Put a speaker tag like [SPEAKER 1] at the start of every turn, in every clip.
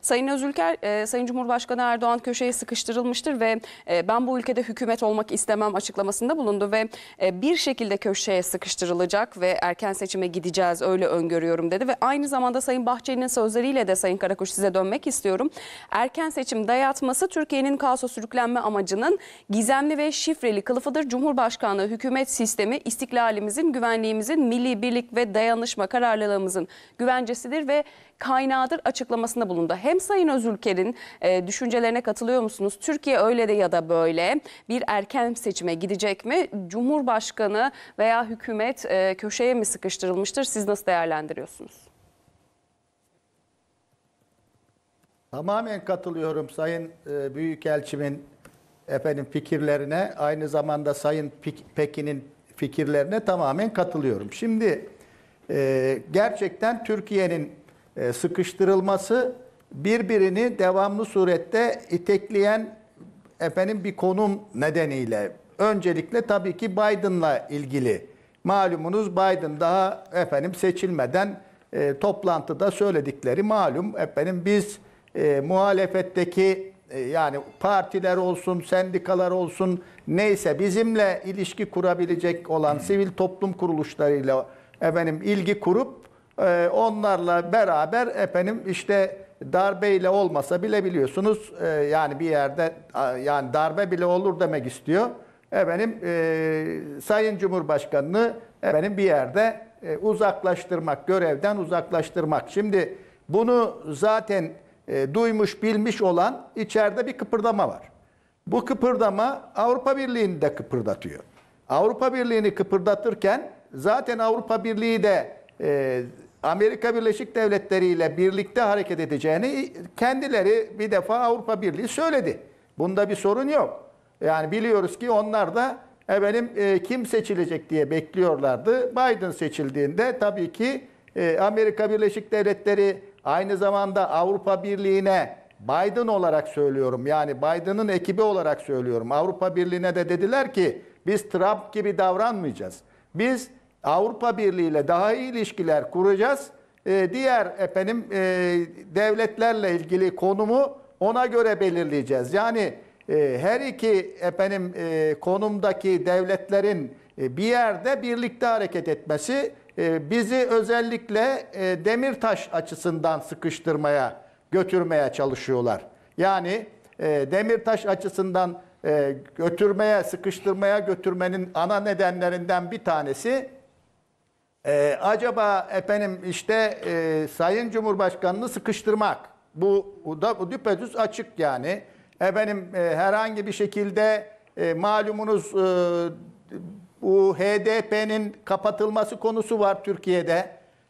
[SPEAKER 1] Sayın Özülker, e, Sayın Cumhurbaşkanı Erdoğan köşeye sıkıştırılmıştır ve e, ben bu ülkede hükümet olmak istemem açıklamasında bulundu ve e, bir şekilde köşeye sıkıştırılacak ve erken seçime gideceğiz öyle öngörüyorum dedi ve aynı zamanda Sayın Bahçeli'nin sözleriyle de Sayın Karakuş size dönmek istiyorum. Erken seçim dayatması Türkiye'nin kaosa sürüklenme amacının gizemli ve şifreli kılıfıdır. Cumhurbaşkanlığı hükümet sistemi istiklalimizin, güvenliğimizin, milli birlik ve dayanışma kararlılığımızın güvencesidir ve kaynağıdır açıklamasında bulundu. Hem Sayın Özülker'in e, düşüncelerine katılıyor musunuz? Türkiye öyle de ya da böyle bir erken seçime gidecek mi? Cumhurbaşkanı veya hükümet e, köşeye mi sıkıştırılmıştır? Siz nasıl değerlendiriyorsunuz?
[SPEAKER 2] Tamamen katılıyorum Sayın e, Büyükelçimin efendim fikirlerine, aynı zamanda Sayın Pekin'in fikirlerine tamamen katılıyorum. Şimdi e, gerçekten Türkiye'nin e, sıkıştırılması birbirini devamlı surette itekleyen efendim bir konum nedeniyle öncelikle tabii ki Biden'la ilgili malumunuz Biden daha efendim seçilmeden e, toplantıda söyledikleri malum efendim biz e, muhalefetteki e, yani partiler olsun, sendikalar olsun neyse bizimle ilişki kurabilecek olan sivil toplum kuruluşlarıyla efendim ilgi kurup ee, onlarla beraber efendim işte darbeyle olmasa bile biliyorsunuz e, yani bir yerde yani darbe bile olur demek istiyor. Efendim e, Sayın Cumhurbaşkanını efendim bir yerde e, uzaklaştırmak, görevden uzaklaştırmak. Şimdi bunu zaten duymuş, bilmiş olan içeride bir kıpırdama var. Bu kıpırdama Avrupa Birliği'ni de kıpırdatıyor. Avrupa Birliği'ni kıpırdatırken zaten Avrupa Birliği de Amerika Birleşik Devletleri ile birlikte hareket edeceğini kendileri bir defa Avrupa Birliği söyledi. Bunda bir sorun yok. Yani biliyoruz ki onlar da efendim e, kim seçilecek diye bekliyorlardı. Biden seçildiğinde tabii ki e, Amerika Birleşik Devletleri aynı zamanda Avrupa Birliği'ne Biden olarak söylüyorum. Yani Biden'ın ekibi olarak söylüyorum. Avrupa Birliği'ne de dediler ki biz Trump gibi davranmayacağız. Biz Avrupa Birliği ile daha iyi ilişkiler kuracağız. E, diğer efendim e, devletlerle ilgili konumu ona göre belirleyeceğiz. Yani e, her iki efendim e, konumdaki devletlerin e, bir yerde birlikte hareket etmesi e, bizi özellikle e, Demirtaş açısından sıkıştırmaya götürmeye çalışıyorlar. Yani e, Demirtaş açısından e, götürmeye, sıkıştırmaya götürmenin ana nedenlerinden bir tanesi ee, acaba efendim işte e, Sayın Cumhurbaşkanı'nı sıkıştırmak. Bu, bu da bu düpedüz açık yani. Efendim e, herhangi bir şekilde e, malumunuz e, bu HDP'nin kapatılması konusu var Türkiye'de.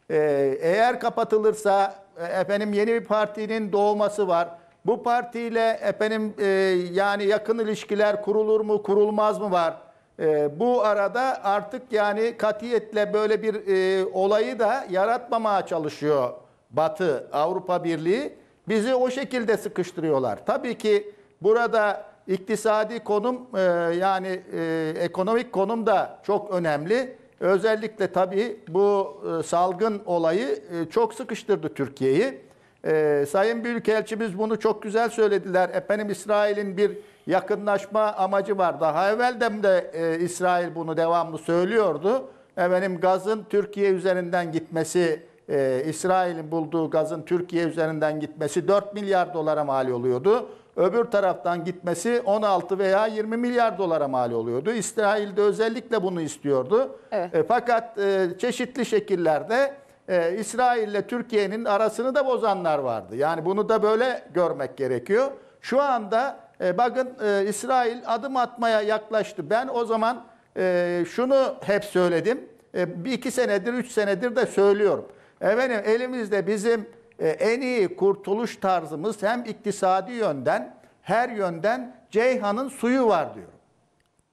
[SPEAKER 2] E, eğer kapatılırsa e, efendim yeni bir partinin doğması var. Bu partiyle efendim e, yani yakın ilişkiler kurulur mu kurulmaz mı var? E, bu arada artık yani katiyetle böyle bir e, olayı da yaratmamaya çalışıyor Batı, Avrupa Birliği. Bizi o şekilde sıkıştırıyorlar. Tabii ki burada iktisadi konum e, yani e, ekonomik konum da çok önemli. Özellikle tabii bu e, salgın olayı e, çok sıkıştırdı Türkiye'yi. E, Sayın Büyükelçimiz bunu çok güzel söylediler. Efendim İsrail'in bir yakınlaşma amacı var. Daha evvelden de e, İsrail bunu devamlı söylüyordu. Efendim gazın Türkiye üzerinden gitmesi, e, İsrail'in bulduğu gazın Türkiye üzerinden gitmesi 4 milyar dolara mal oluyordu. Öbür taraftan gitmesi 16 veya 20 milyar dolara mal oluyordu. İsrail de özellikle bunu istiyordu. Evet. E, fakat e, çeşitli şekillerde e, İsrail ile Türkiye'nin arasını da bozanlar vardı. Yani bunu da böyle görmek gerekiyor. Şu anda e, bakın e, İsrail adım atmaya yaklaştı. Ben o zaman e, şunu hep söyledim. E, bir iki senedir, üç senedir de söylüyorum. Efendim elimizde bizim e, en iyi kurtuluş tarzımız hem iktisadi yönden her yönden Ceyhan'ın suyu var diyorum.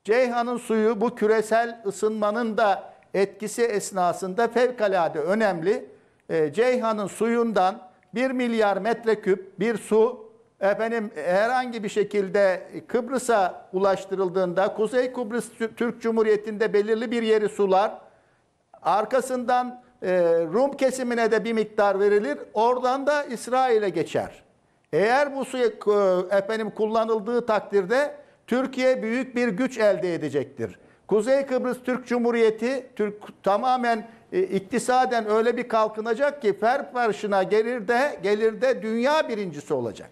[SPEAKER 2] Ceyhan'ın suyu bu küresel ısınmanın da etkisi esnasında fevkalade önemli. E, Ceyhan'ın suyundan 1 milyar metreküp bir su efendim herhangi bir şekilde Kıbrıs'a ulaştırıldığında Kuzey Kıbrıs Türk Cumhuriyeti'nde belirli bir yeri sular. Arkasından e, Rum kesimine de bir miktar verilir. Oradan da İsrail'e geçer. Eğer bu su e, efendim kullanıldığı takdirde Türkiye büyük bir güç elde edecektir. Kuzey Kıbrıs Türk Cumhuriyeti Türk tamamen e, iktisaden öyle bir kalkınacak ki fer parşına gelir de gelir de dünya birincisi olacak.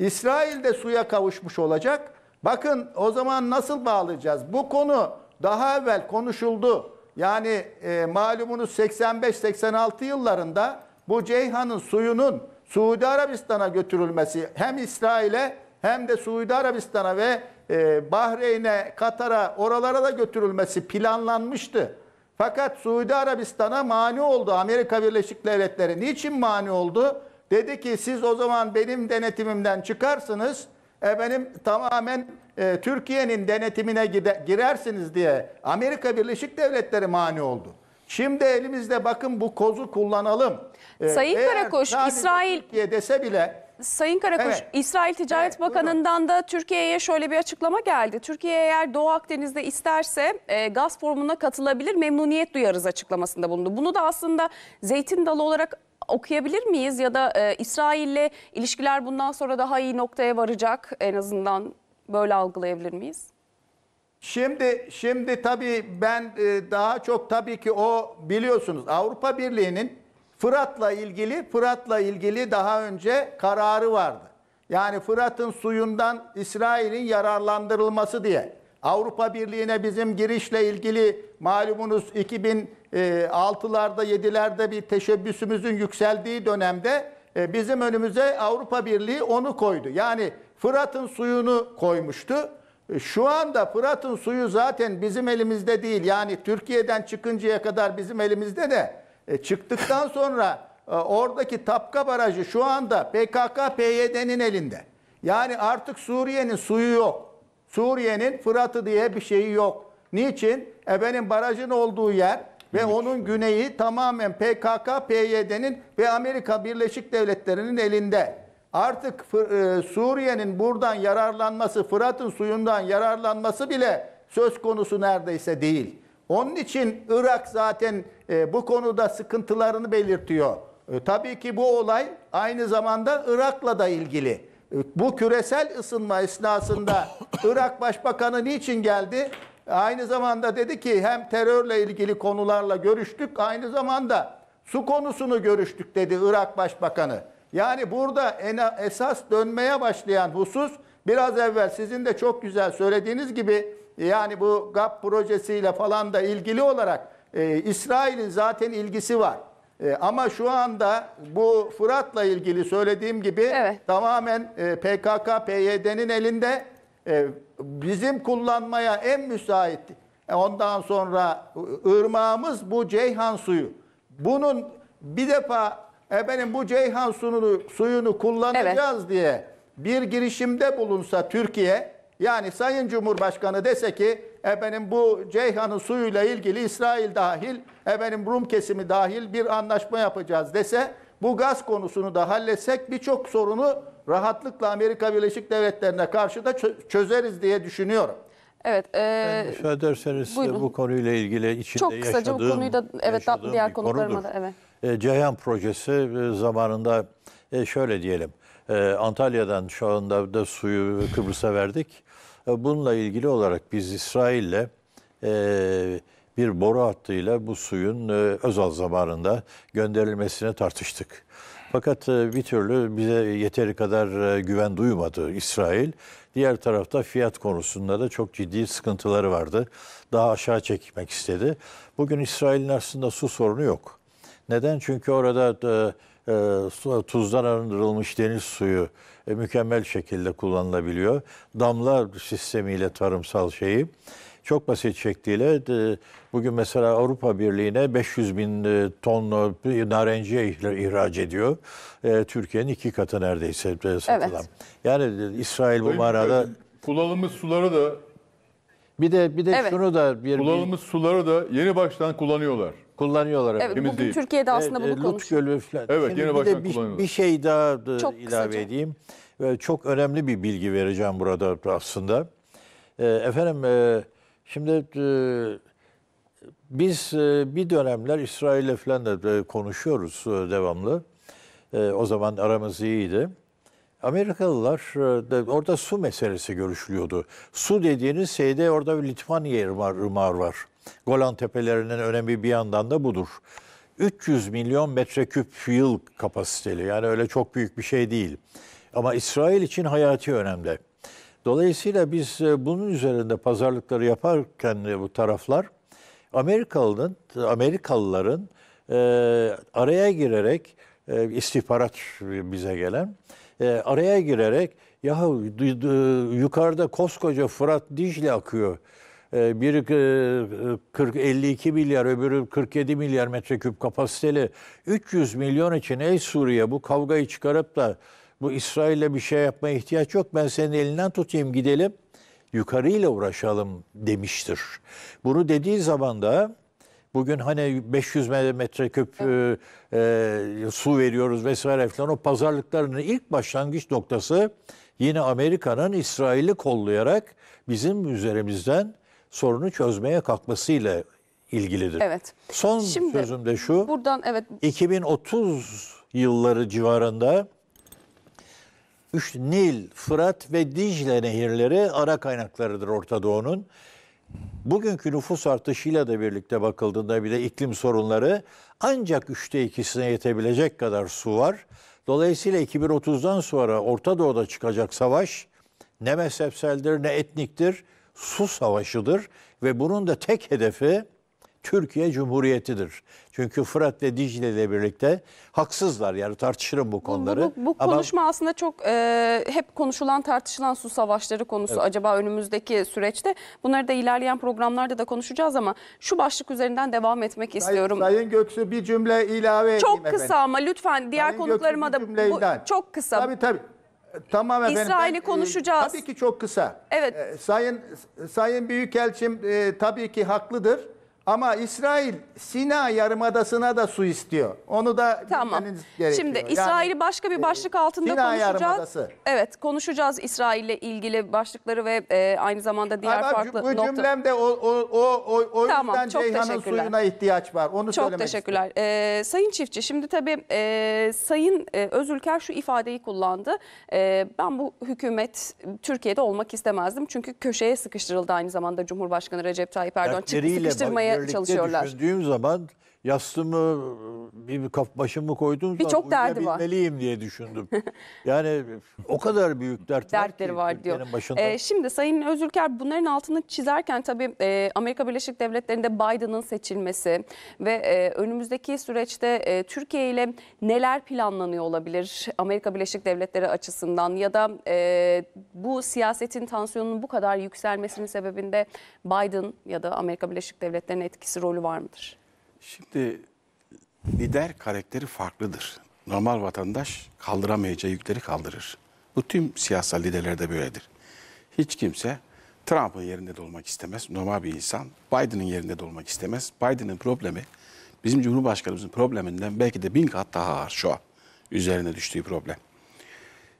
[SPEAKER 2] İsrail de suya kavuşmuş olacak. Bakın o zaman nasıl bağlayacağız? Bu konu daha evvel konuşuldu. Yani e, malumunuz 85-86 yıllarında bu Ceyhan'ın suyunun Suudi Arabistan'a götürülmesi hem İsrail'e hem de Suudi Arabistan'a ve e, Bahreyn'e, Katar'a oralara da götürülmesi planlanmıştı. Fakat Suudi Arabistan'a mani oldu Amerika Birleşik Devletleri. Niçin mani oldu? Dedi ki siz o zaman benim denetimimden çıkarsınız. Efendim tamamen e, Türkiye'nin denetimine gide, girersiniz diye Amerika Birleşik Devletleri mani oldu. Şimdi elimizde bakın bu kozu kullanalım. E, Sayın Eğer Karakoş, İsrail Türkiye dese bile
[SPEAKER 1] Sayın Karakoç, evet. İsrail Ticaret evet, Bakanı'ndan da Türkiye'ye şöyle bir açıklama geldi. Türkiye eğer Doğu Akdeniz'de isterse e, gaz forumuna katılabilir, memnuniyet duyarız açıklamasında bulundu. Bunu da aslında zeytin dalı olarak okuyabilir miyiz ya da e, İsrail'le ilişkiler bundan sonra daha iyi noktaya varacak en azından böyle algılayabilir miyiz?
[SPEAKER 2] Şimdi şimdi tabii ben e, daha çok tabii ki o biliyorsunuz Avrupa Birliği'nin Fırat'la ilgili Fırat'la ilgili daha önce kararı vardı. Yani Fırat'ın suyundan İsrail'in yararlandırılması diye. Avrupa Birliği'ne bizim girişle ilgili malumunuz 2006'larda e, 7'lerde bir teşebbüsümüzün yükseldiği dönemde e, bizim önümüze Avrupa Birliği onu koydu. Yani Fırat'ın suyunu koymuştu. E, şu anda Fırat'ın suyu zaten bizim elimizde değil. Yani Türkiye'den çıkıncaya kadar bizim elimizde de çıktıktan sonra oradaki Tapka Barajı şu anda PKK PYD'nin elinde. Yani artık Suriye'nin suyu yok. Suriye'nin Fırat'ı diye bir şeyi yok. Niçin? Efendim barajın olduğu yer ve onun güneyi tamamen PKK, PYD'nin ve Amerika Birleşik Devletleri'nin elinde. Artık e, Suriye'nin buradan yararlanması, Fırat'ın suyundan yararlanması bile söz konusu neredeyse değil. Onun için Irak zaten e, bu konuda sıkıntılarını belirtiyor. E, tabii ki bu olay aynı zamanda Irak'la da ilgili. Bu küresel ısınma esnasında Irak Başbakanı niçin geldi? Aynı zamanda dedi ki hem terörle ilgili konularla görüştük, aynı zamanda su konusunu görüştük dedi Irak Başbakanı. Yani burada en esas dönmeye başlayan husus biraz evvel sizin de çok güzel söylediğiniz gibi yani bu GAP projesiyle falan da ilgili olarak e, İsrail'in zaten ilgisi var. E, ama şu anda bu Fırat'la ilgili söylediğim gibi evet. tamamen e, PKK, PYD'nin elinde e, bizim kullanmaya en müsait. E, ondan sonra ırmağımız bu Ceyhan suyu. Bunun bir defa efendim bu Ceyhan suyunu, suyunu kullanacağız evet. diye bir girişimde bulunsa Türkiye yani Sayın Cumhurbaşkanı dese ki efendim bu Ceyhan'ın suyuyla ilgili İsrail dahil, efendim Rum kesimi dahil bir anlaşma yapacağız dese bu gaz konusunu da halletsek birçok sorunu rahatlıkla Amerika Birleşik Devletleri'ne karşı da çözeriz diye düşünüyorum.
[SPEAKER 1] Evet. E, ben
[SPEAKER 3] ederseniz bu konuyla ilgili içinde Çok kısaca yaşadığım, bu konuyu da
[SPEAKER 1] evet diğer konuklarıma da evet.
[SPEAKER 3] E, Ceyhan projesi e, zamanında e, şöyle diyelim. E, Antalya'dan şu anda da suyu Kıbrıs'a verdik. E, bununla ilgili olarak biz İsrail'le e, bir boru hattıyla bu suyun e, Özal zamanında gönderilmesini tartıştık. Fakat e, bir türlü bize yeteri kadar e, güven duymadı İsrail. Diğer tarafta fiyat konusunda da çok ciddi sıkıntıları vardı. Daha aşağı çekmek istedi. Bugün İsrail'in aslında su sorunu yok. Neden? Çünkü orada e, e, tuzdan arındırılmış deniz suyu e, mükemmel şekilde kullanılabiliyor. Damla sistemiyle tarımsal şeyi çok basit şekliyle e, bugün mesela Avrupa Birliği'ne 500 bin ton narenciye ihraç ediyor. Türkiye'nin iki katı neredeyse satılan. Evet. Yani İsrail bu manada... Kullanılmış suları da... Bir de bir de evet. şunu da... Bir, kullanılmış suları da yeni baştan kullanıyorlar. Kullanıyorlar. Evet, bugün değil. Türkiye'de aslında bunu konuşuyoruz. Gölü falan. Evet, Şimdi yeni bir de bir, bir şey daha da e, Çok ilave kısaca. edeyim. Çok önemli bir bilgi vereceğim burada aslında. E, efendim e, şimdi biz bir dönemler İsrail'le falan da konuşuyoruz devamlı. O zaman aramız iyiydi. Amerikalılar orada su meselesi görüşülüyordu. Su dediğiniz şeyde orada bir Litvanya ırmağı var. Golan Tepelerinin önemi bir yandan da budur. 300 milyon metreküp yıl kapasiteli yani öyle çok büyük bir şey değil. Ama İsrail için hayati önemde. Dolayısıyla biz e, bunun üzerinde pazarlıkları yaparken bu taraflar Amerikalı'nın Amerikalıların e, araya girerek e, istihbarat bize gelen e, araya girerek yahu yukarıda koskoca Fırat Dicle akıyor biri 40, 52 milyar, öbürü 47 milyar metreküp kapasiteli. 300 milyon için ey Suriye bu kavgayı çıkarıp da bu İsrail'le bir şey yapmaya ihtiyaç yok. Ben senin elinden tutayım gidelim yukarıyla uğraşalım demiştir. Bunu dediği zaman da bugün hani 500 metreküp evet. e, e, su veriyoruz vesaire falan o pazarlıklarının ilk başlangıç noktası yine Amerika'nın İsrail'i kollayarak bizim üzerimizden sorunu çözmeye kalkmasıyla ilgilidir.
[SPEAKER 1] Evet. Son Şimdi, sözüm de şu. Buradan evet.
[SPEAKER 3] 2030 yılları civarında 3 Nil, Fırat ve Dicle nehirleri ara kaynaklarıdır Orta Doğu'nun. Bugünkü nüfus artışıyla da birlikte bakıldığında bile iklim sorunları ancak üçte ikisine yetebilecek kadar su var. Dolayısıyla 2030'dan sonra Orta Doğu'da çıkacak savaş ne mezhepseldir ne etniktir su savaşıdır ve bunun da tek hedefi Türkiye Cumhuriyeti'dir. Çünkü Fırat ve Dicle ile birlikte haksızlar yani tartışırım bu konuları. Bu, bu, bu Ama... konuşma
[SPEAKER 1] aslında çok e, hep konuşulan tartışılan su savaşları konusu. Evet. Acaba önümüzdeki süreçte bunları da ilerleyen programlarda da konuşacağız ama şu başlık üzerinden devam etmek istiyorum. Sayın,
[SPEAKER 2] Sayın Göksu bir cümle ilave çok edeyim Çok kısa ama
[SPEAKER 1] lütfen diğer Sayın konuklarıma Göksu, da
[SPEAKER 2] bu, çok kısa. Tabii tabii. Tamam efendim. İsrail'i e, konuşacağız. Tabii ki çok kısa. Evet. E, sayın Sayın Büyükelçim e, tabii ki haklıdır. Ama İsrail Sina Yarımadası'na da su istiyor.
[SPEAKER 1] Onu da tamam. bilmeniz gerekiyor. Şimdi İsrail'i yani, başka bir e, başlık altında Sina konuşacağız. Yarımadası. Evet konuşacağız İsrail'le ilgili başlıkları ve e, aynı zamanda diğer Adam, farklı noktalar. Bu cümlemde o, o, o, o, o tamam, yüzden Ceyhan'ın suyuna
[SPEAKER 2] ihtiyaç var. Onu çok söylemek teşekkürler.
[SPEAKER 1] E, Sayın Çiftçi şimdi tabii e, Sayın e, Özülker şu ifadeyi kullandı. E, ben bu hükümet Türkiye'de olmak istemezdim. Çünkü köşeye sıkıştırıldı aynı zamanda Cumhurbaşkanı Recep Tayyip Erdoğan. Çıktı sıkıştırmaya birlikte çalışıyorlar.
[SPEAKER 3] düşündüğüm zaman yastığımı bir kaf başımı koydum, bir çok derdi var. uyuyabilmeliyim diye düşündüm. yani o kadar büyük dert dertleri var, ki, var diyor. Ee,
[SPEAKER 1] şimdi Sayın Özülker bunların altını çizerken tabii e, Amerika Birleşik Devletleri'nde Biden'ın seçilmesi ve e, önümüzdeki süreçte e, Türkiye ile neler planlanıyor olabilir Amerika Birleşik Devletleri açısından ya da e, bu siyasetin tansiyonunun bu kadar yükselmesinin sebebinde Biden ya da Amerika Birleşik Devletleri'nin etkisi rolü var mıdır?
[SPEAKER 4] Şimdi lider karakteri farklıdır. Normal vatandaş kaldıramayacağı yükleri kaldırır. Bu tüm siyasal liderlerde böyledir. Hiç kimse Trump'ın yerinde de olmak istemez. Normal bir insan. Biden'ın yerinde de olmak istemez. Biden'ın problemi bizim Cumhurbaşkanımızın probleminden belki de bin kat daha ağır şu an. Üzerine düştüğü problem.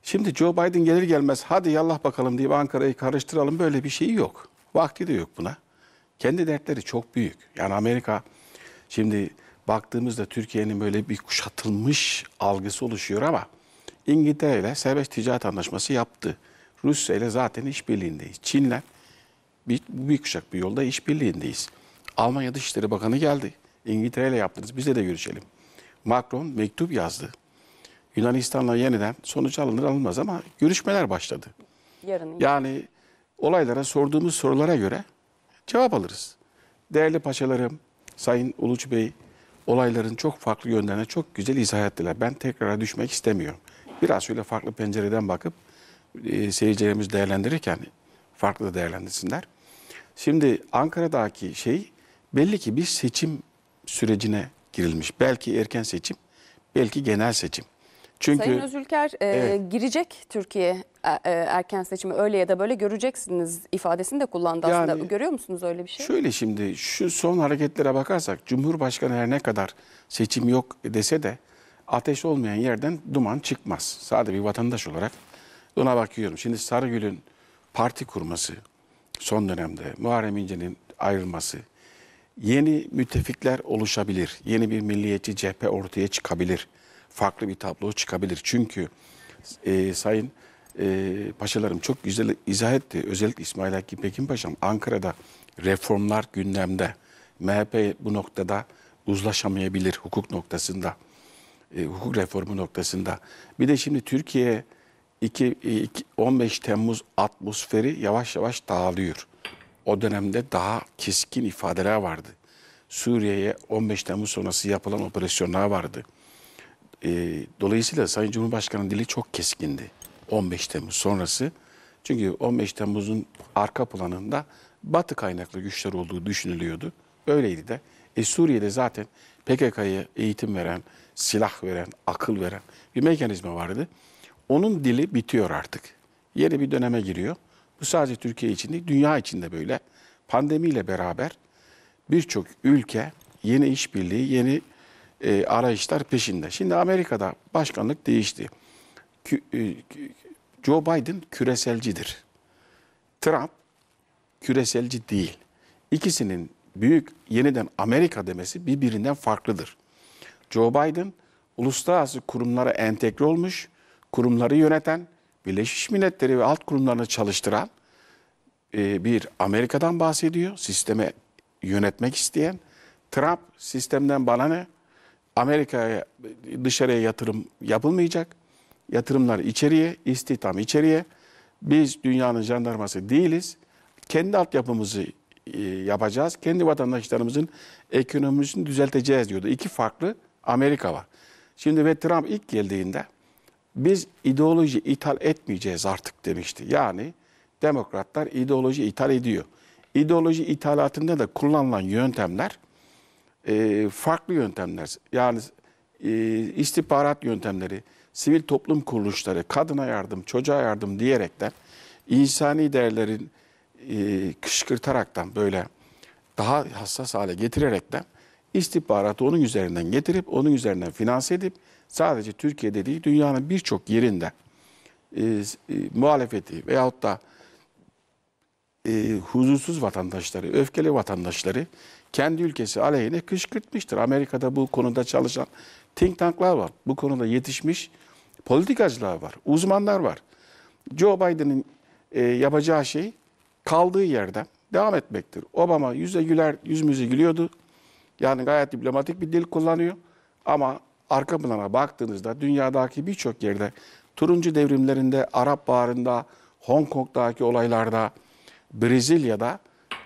[SPEAKER 4] Şimdi Joe Biden gelir gelmez hadi yallah bakalım diye Ankara'yı karıştıralım böyle bir şey yok. Vakti de yok buna. Kendi dertleri çok büyük. Yani Amerika Şimdi baktığımızda Türkiye'nin böyle bir kuşatılmış algısı oluşuyor ama İngiltere ile serbest ticaret anlaşması yaptı. Rusya ile zaten işbirliğindeyiz. Çin'le bir, bir kuşak bir yolda işbirliğindeyiz. Almanya Dışişleri Bakanı geldi. İngiltere ile yaptınız. Bize de görüşelim. Macron mektup yazdı. Yunanistan'la yeniden sonuç alınır alınmaz ama görüşmeler başladı. Yarın. Yani olaylara sorduğumuz sorulara göre cevap alırız. Değerli paşalarım, Sayın Uluç Bey olayların çok farklı yönlerine çok güzel izah ettiler. Ben tekrara düşmek istemiyorum. Biraz öyle farklı pencereden bakıp e, seyircilerimiz değerlendirirken farklı değerlendirsinler. Şimdi Ankara'daki şey belli ki bir seçim sürecine girilmiş. Belki erken seçim, belki genel seçim. Çünkü Sayın
[SPEAKER 1] Özülker e, evet. girecek Türkiye e, e erken seçimi öyle ya da böyle göreceksiniz ifadesini de kullandı yani, aslında. Görüyor musunuz öyle bir şey? Şöyle
[SPEAKER 4] şimdi şu son hareketlere bakarsak Cumhurbaşkanı her ne kadar seçim yok dese de ateş olmayan yerden duman çıkmaz. Sadece bir vatandaş olarak buna bakıyorum. Şimdi Sarıgül'ün parti kurması son dönemde Muharrem İnce'nin ayrılması yeni müttefikler oluşabilir. Yeni bir milliyetçi cephe ortaya çıkabilir farklı bir tablo çıkabilir. Çünkü e, Sayın e, Paşalarım çok güzel izah etti. Özellikle İsmail Hakkı Pekin Paşam Ankara'da reformlar gündemde. MHP bu noktada uzlaşamayabilir hukuk noktasında. E, hukuk reformu noktasında. Bir de şimdi Türkiye 2, 2, 15 Temmuz atmosferi yavaş yavaş dağılıyor. O dönemde daha keskin ifadeler vardı. Suriye'ye 15 Temmuz sonrası yapılan operasyonlar vardı. E, dolayısıyla Sayın Cumhurbaşkanı'nın dili çok keskindi. 15 Temmuz sonrası. Çünkü 15 Temmuz'un arka planında Batı kaynaklı güçler olduğu düşünülüyordu. Öyleydi de. E, Suriye'de zaten PKK'ya eğitim veren, silah veren, akıl veren bir mekanizma vardı. Onun dili bitiyor artık. Yeni bir döneme giriyor. Bu sadece Türkiye için değil, dünya için de böyle. Pandemiyle beraber birçok ülke yeni işbirliği, yeni e, arayışlar peşinde. Şimdi Amerika'da başkanlık değişti. Kü, e, Joe Biden küreselcidir. Trump küreselci değil. İkisinin büyük yeniden Amerika demesi birbirinden farklıdır. Joe Biden uluslararası kurumlara entegre olmuş, kurumları yöneten, Birleşmiş Milletleri ve alt kurumlarını çalıştıran e, bir Amerika'dan bahsediyor. Sisteme yönetmek isteyen. Trump sistemden bana ne? Amerika'ya dışarıya yatırım yapılmayacak. Yatırımlar içeriye, istihdam içeriye. Biz dünyanın jandarması değiliz. Kendi altyapımızı e, yapacağız. Kendi vatandaşlarımızın ekonomisini düzelteceğiz diyordu. İki farklı Amerika var. Şimdi ve Trump ilk geldiğinde biz ideoloji ithal etmeyeceğiz artık demişti. Yani demokratlar ideoloji ithal ediyor. İdeoloji ithalatında da kullanılan yöntemler e, farklı yöntemler yani e, istihbarat yöntemleri, sivil toplum kuruluşları, kadına yardım, çocuğa yardım diyerekten insani değerlerin e, kışkırtaraktan böyle daha hassas hale getirerekten istihbaratı onun üzerinden getirip onun üzerinden finanse edip sadece Türkiye'de değil dünyanın birçok yerinde e, e, muhalefeti veyahut da e, huzursuz vatandaşları, öfkeli vatandaşları kendi ülkesi aleyhine kışkırtmıştır. Amerika'da bu konuda çalışan think tanklar var. Bu konuda yetişmiş politikacılar var, uzmanlar var. Joe Biden'in e, yapacağı şey kaldığı yerden devam etmektir. Obama yüze güler, yüzümüzü gülüyordu. Yani gayet diplomatik bir dil kullanıyor. Ama arka plana baktığınızda dünyadaki birçok yerde turuncu devrimlerinde, Arap Baharı'nda, Hong Kong'daki olaylarda, Brezilya'da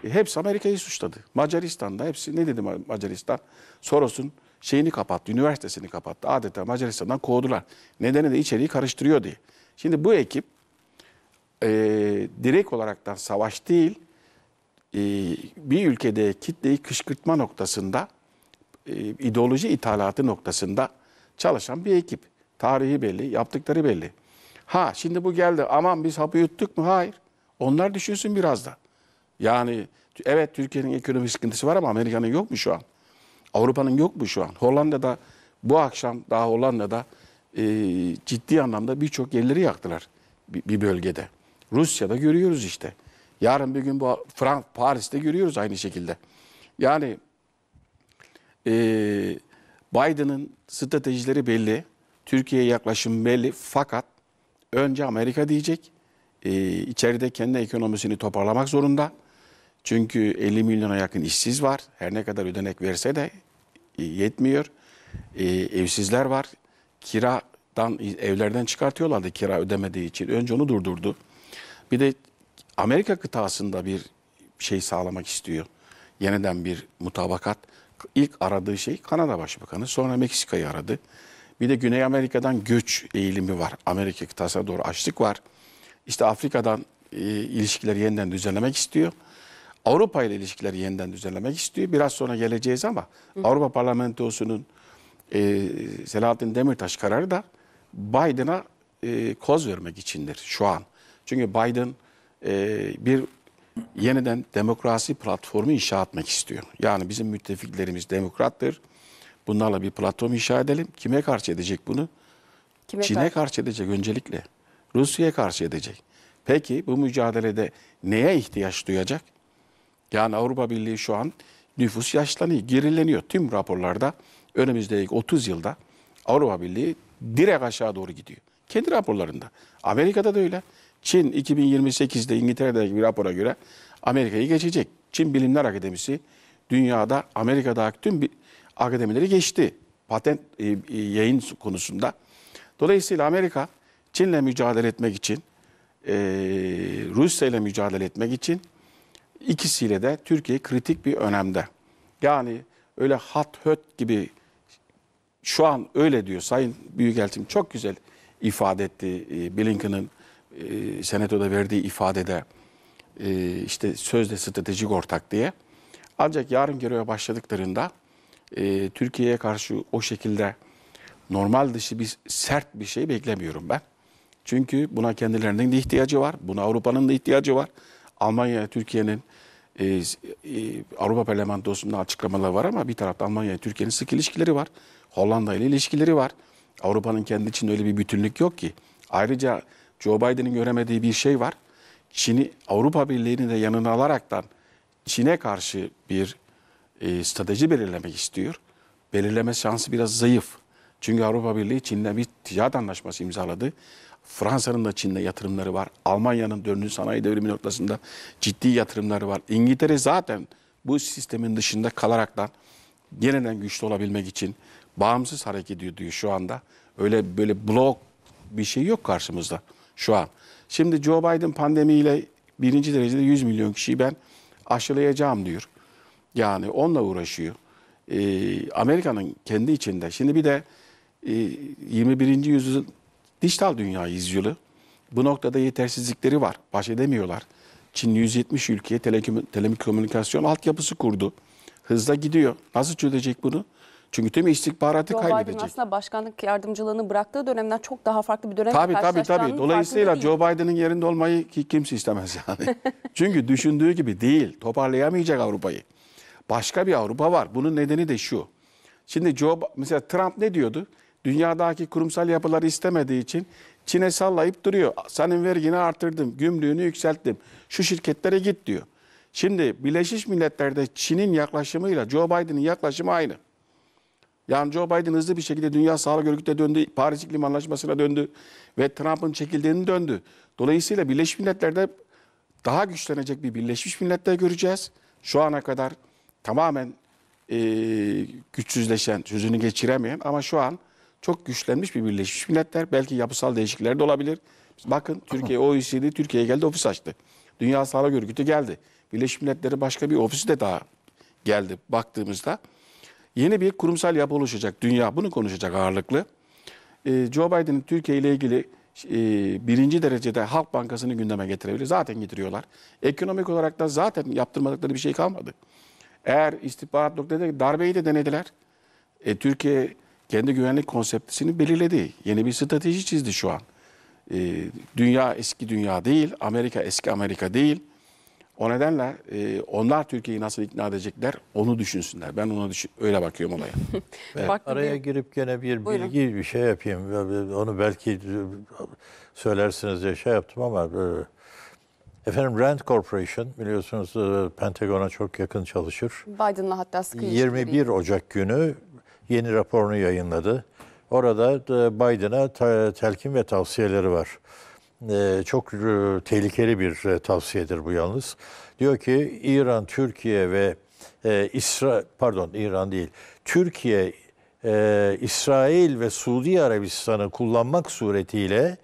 [SPEAKER 4] e, hepsi Amerika'yı suçladı. Macaristan'da hepsi ne dedi Macaristan? Soros'un şeyini kapattı, üniversitesini kapattı. Adeta Macaristan'dan kovdular. Nedeni de içeriği karıştırıyor diye. Şimdi bu ekip e, direkt olaraktan savaş değil, e, bir ülkede kitleyi kışkırtma noktasında, e, ideoloji ithalatı noktasında çalışan bir ekip. Tarihi belli, yaptıkları belli. Ha şimdi bu geldi aman biz hapı yuttuk mu? Hayır. Onlar düşünsün biraz da. Yani evet Türkiye'nin ekonomik sıkıntısı var ama Amerika'nın yok mu şu an? Avrupa'nın yok mu şu an? Hollanda'da bu akşam daha Hollanda'da e, ciddi anlamda birçok yerleri yaktılar bir, bir bölgede. Rusya'da görüyoruz işte. Yarın bir gün bu Frank Paris'te görüyoruz aynı şekilde. Yani e, Biden'ın stratejileri belli. Türkiye'ye yaklaşım belli. Fakat önce Amerika diyecek e, içeride kendi ekonomisini toparlamak zorunda. Çünkü 50 milyona yakın işsiz var. Her ne kadar ödenek verse de e, yetmiyor. Ee, evsizler var. Kiradan evlerden çıkartıyorlardı kira ödemediği için. Önce onu durdurdu. Bir de Amerika kıtasında bir şey sağlamak istiyor. Yeniden bir mutabakat. İlk aradığı şey Kanada Başbakanı. Sonra Meksika'yı aradı. Bir de Güney Amerika'dan göç eğilimi var. Amerika kıtasına doğru açlık var. İşte Afrika'dan e, ilişkileri yeniden düzenlemek istiyor. Avrupa ile ilişkileri yeniden düzenlemek istiyor. Biraz sonra geleceğiz ama Hı. Avrupa Parlamentosu'nun e, Selahattin Demirtaş kararı da Biden'a e, koz vermek içindir şu an. Çünkü Biden e, bir yeniden demokrasi platformu inşa etmek istiyor. Yani bizim müttefiklerimiz demokrattır. Bunlarla bir platform inşa edelim. Kime karşı edecek bunu? Kime Çin'e karşı? karşı edecek öncelikle. Rusya'ya karşı edecek. Peki bu mücadelede neye ihtiyaç duyacak? Yani Avrupa Birliği şu an nüfus yaşlanıyor, gerileniyor. Tüm raporlarda önümüzdeki 30 yılda Avrupa Birliği direkt aşağı doğru gidiyor. Kendi raporlarında. Amerika'da da öyle. Çin 2028'de İngiltere'deki bir rapora göre Amerika'yı geçecek. Çin Bilimler Akademisi dünyada Amerika'da tüm akademileri geçti. Patent e, e, yayın konusunda. Dolayısıyla Amerika Çin'le mücadele etmek için, e, Rusya ile mücadele etmek için ikisiyle de Türkiye kritik bir önemde. Yani öyle hat höt gibi şu an öyle diyor Sayın Büyükelçim çok güzel ifade etti e, Blinken'ın e, senatoda verdiği ifadede e, işte sözde stratejik ortak diye. Ancak yarın göreve başladıklarında e, Türkiye'ye karşı o şekilde normal dışı bir sert bir şey beklemiyorum ben. Çünkü buna kendilerinin de ihtiyacı var. Buna Avrupa'nın da ihtiyacı var. Almanya, Türkiye'nin e, e, Avrupa Parlamentosu'nda açıklamaları var ama bir tarafta Almanya, Türkiye'nin sık ilişkileri var. Hollanda ile ilişkileri var. Avrupa'nın kendi için öyle bir bütünlük yok ki. Ayrıca Joe Biden'in göremediği bir şey var. Çin'i Avrupa Birliği'ni de yanına alaraktan Çin'e karşı bir e, strateji belirlemek istiyor. Belirleme şansı biraz zayıf. Çünkü Avrupa Birliği Çin'le bir ticaret anlaşması imzaladı. Fransa'nın da Çin'de yatırımları var. Almanya'nın 4. sanayi devrimi noktasında ciddi yatırımları var. İngiltere zaten bu sistemin dışında kalaraktan yeniden güçlü olabilmek için bağımsız hareket ediyor diyor şu anda. Öyle böyle blok bir şey yok karşımızda şu an. Şimdi Joe Biden pandemiyle birinci derecede 100 milyon kişiyi ben aşılayacağım diyor. Yani onunla uğraşıyor. Ee, Amerika'nın kendi içinde. Şimdi bir de e, 21. yüzyıl Dijital dünya yüzyılı. Bu noktada yetersizlikleri var. Baş edemiyorlar. Çin 170 ülkeye telekomünikasyon altyapısı kurdu. Hızla gidiyor. Nasıl çözecek bunu? Çünkü tüm istihbaratı Joe kaybedecek. Biden
[SPEAKER 1] aslında başkanlık yardımcılığını bıraktığı dönemden çok daha farklı bir dönem tabii, tabii, tabii. Dolayısıyla Joe
[SPEAKER 4] Biden'ın yerinde olmayı ki kimse istemez yani. Çünkü düşündüğü gibi değil. Toparlayamayacak Avrupa'yı. Başka bir Avrupa var. Bunun nedeni de şu. Şimdi Joe, mesela Trump ne diyordu? dünyadaki kurumsal yapıları istemediği için Çin'e sallayıp duruyor. Senin vergini artırdım, gümrüğünü yükselttim. Şu şirketlere git diyor. Şimdi Birleşmiş Milletler'de Çin'in yaklaşımıyla Joe Biden'ın yaklaşımı aynı. Yani Joe Biden hızlı bir şekilde Dünya Sağlık Örgütü'ne döndü, Paris İklim Anlaşması'na döndü ve Trump'ın çekildiğini döndü. Dolayısıyla Birleşmiş Milletler'de daha güçlenecek bir Birleşmiş Milletler göreceğiz. Şu ana kadar tamamen e, güçsüzleşen, sözünü geçiremeyen ama şu an çok güçlenmiş bir Birleşmiş Milletler. Belki yapısal değişiklikler de olabilir. Bakın Türkiye OECD Türkiye'ye geldi ofis açtı. Dünya Sağlık Örgütü geldi. Birleşmiş Milletler'in başka bir ofisi de daha geldi baktığımızda. Yeni bir kurumsal yapı oluşacak. Dünya bunu konuşacak ağırlıklı. Ee, Joe Biden'in Türkiye ile ilgili e, birinci derecede Halk Bankası'nı gündeme getirebilir. Zaten getiriyorlar. Ekonomik olarak da zaten yaptırmadıkları bir şey kalmadı. Eğer istihbarat noktada darbeyi de denediler. E, Türkiye kendi güvenlik konseptisini belirledi. Yeni bir strateji çizdi şu an. E, dünya eski dünya değil, Amerika eski Amerika değil. O nedenle e, onlar Türkiye'yi nasıl ikna edecekler onu düşünsünler. Ben ona düşün, öyle bakıyorum olaya.
[SPEAKER 1] evet. Araya
[SPEAKER 3] girip gene bir Buyurun. bir şey yapayım. Onu belki söylersiniz diye şey yaptım ama e, efendim Rand Corporation biliyorsunuz e, Pentagon'a çok yakın çalışır.
[SPEAKER 1] Biden'la hatta sıkı 21
[SPEAKER 3] Ocak günü yeni raporunu yayınladı. Orada Biden'a telkin ve tavsiyeleri var. Ee, çok e, tehlikeli bir e, tavsiyedir bu yalnız. Diyor ki İran, Türkiye ve e, İsra pardon İran değil. Türkiye, İsrail ve Suudi Arabistan'ı kullanmak suretiyle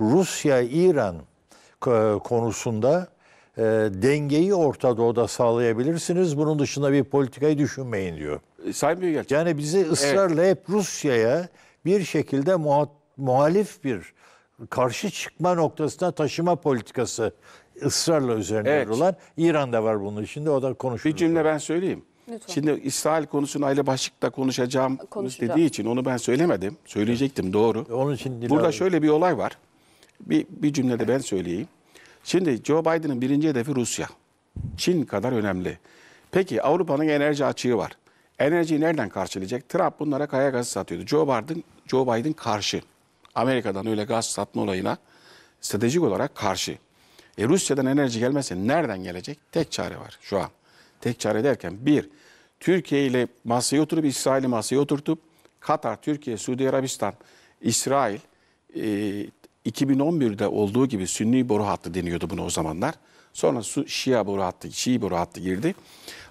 [SPEAKER 3] Rusya-İran konusunda dengeyi Orta Doğu'da sağlayabilirsiniz. Bunun dışında bir politikayı düşünmeyin diyor. E, Sayın Büyükelçi. Yani bize ısrarla evet. hep Rusya'ya bir şekilde muha muhalif bir karşı çıkma noktasına taşıma politikası ısrarla üzerine evet. durulan İran'da var bunun içinde o da
[SPEAKER 4] konuşuyor. Bir cümle ben söyleyeyim. Lütfen. Şimdi İsrail konusunu aile başlıkta konuşacağım dediği için onu ben söylemedim. Söyleyecektim doğru. E, onun için Burada abi. şöyle bir olay var. Bir, bir cümlede ben söyleyeyim. Şimdi Joe Biden'ın birinci hedefi Rusya. Çin kadar önemli. Peki Avrupa'nın enerji açığı var. Enerjiyi nereden karşılayacak? Trump bunlara kaya gazı satıyordu. Joe Biden, Joe Biden karşı. Amerika'dan öyle gaz satma olayına stratejik olarak karşı. E Rusya'dan enerji gelmezse nereden gelecek? Tek çare var şu an. Tek çare derken bir, Türkiye ile masaya oturup İsrail'i masaya oturtup Katar, Türkiye, Suudi Arabistan, İsrail e, 2011'de olduğu gibi Sünni boru hattı deniyordu bunu o zamanlar. Sonra Şia boru hattı, Şii boru hattı girdi.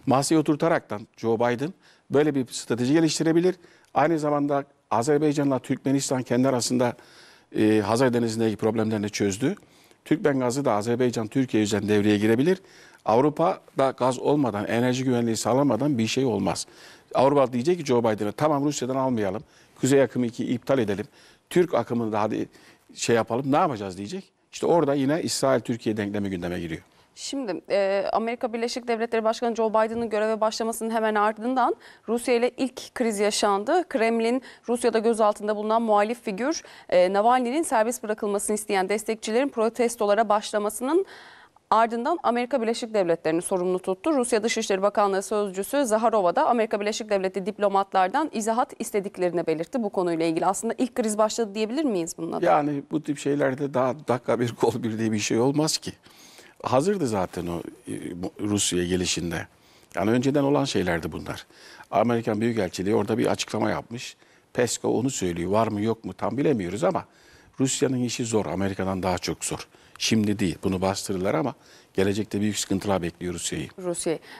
[SPEAKER 4] Masaya oturtaraktan Joe Biden böyle bir strateji geliştirebilir. Aynı zamanda Azerbaycan'la Türkmenistan kendi arasında e, Hazar Denizi'ndeki problemlerini çözdü. Türkmen gazı da Azerbaycan Türkiye yüzden devreye girebilir. Avrupa'da gaz olmadan, enerji güvenliği sağlamadan bir şey olmaz. Avrupa diyecek ki Joe Biden'a tamam Rusya'dan almayalım. Kuzey akımı 2'yi iptal edelim. Türk akımını daha da şey yapalım. Ne yapacağız diyecek. İşte orada yine İsrail-Türkiye denklemi gündeme giriyor.
[SPEAKER 1] Şimdi e, Amerika Birleşik Devletleri Başkanı Joe Biden'ın göreve başlamasının hemen ardından Rusya ile ilk kriz yaşandı. Kremlin Rusya'da gözaltında bulunan muhalif figür e, Navalny'nin serbest bırakılmasını isteyen destekçilerin protestolara başlamasının Ardından Amerika Birleşik Devletleri'ni sorumlu tuttu. Rusya Dışişleri Bakanlığı Sözcüsü Zaharova da Amerika Birleşik Devletleri diplomatlardan izahat istediklerini belirtti bu konuyla ilgili. Aslında ilk kriz başladı diyebilir miyiz bununla da?
[SPEAKER 4] Yani bu tip şeylerde daha dakika bir kol bir diye bir şey olmaz ki hazırdı zaten o e, Rusya gelişinde. Yani önceden olan şeylerdi bunlar. Amerikan Büyükelçiliği orada bir açıklama yapmış. Pesko onu söylüyor. Var mı yok mu tam bilemiyoruz ama Rusya'nın işi zor. Amerika'dan daha çok zor. Şimdi değil. Bunu bastırırlar ama gelecekte büyük sıkıntılar bekliyor Rusya'yı.
[SPEAKER 1] Rusya.